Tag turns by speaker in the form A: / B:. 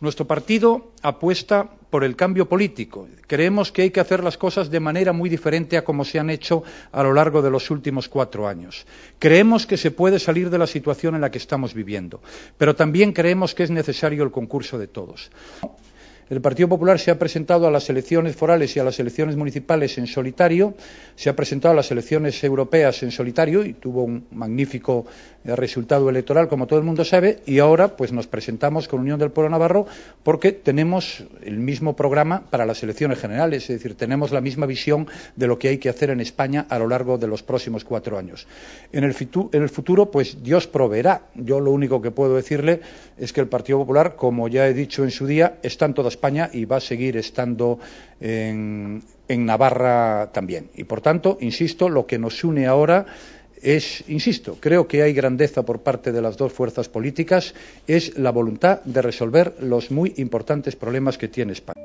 A: Nuestro partido apuesta por el cambio político. Creemos que hay que hacer las cosas de manera muy diferente a como se han hecho a lo largo de los últimos cuatro años. Creemos que se puede salir de la situación en la que estamos viviendo, pero también creemos que es necesario el concurso de todos. El Partido Popular se ha presentado a las elecciones forales y a las elecciones municipales en solitario, se ha presentado a las elecciones europeas en solitario y tuvo un magnífico eh, resultado electoral, como todo el mundo sabe, y ahora pues nos presentamos con Unión del Pueblo Navarro porque tenemos el mismo programa para las elecciones generales, es decir, tenemos la misma visión de lo que hay que hacer en España a lo largo de los próximos cuatro años. En el, en el futuro, pues Dios proveerá. Yo lo único que puedo decirle es que el Partido Popular, como ya he dicho en su día, están todas España y va a seguir estando en, en Navarra también. Y por tanto, insisto, lo que nos une ahora es, insisto, creo que hay grandeza por parte de las dos fuerzas políticas, es la voluntad de resolver los muy importantes problemas que tiene España.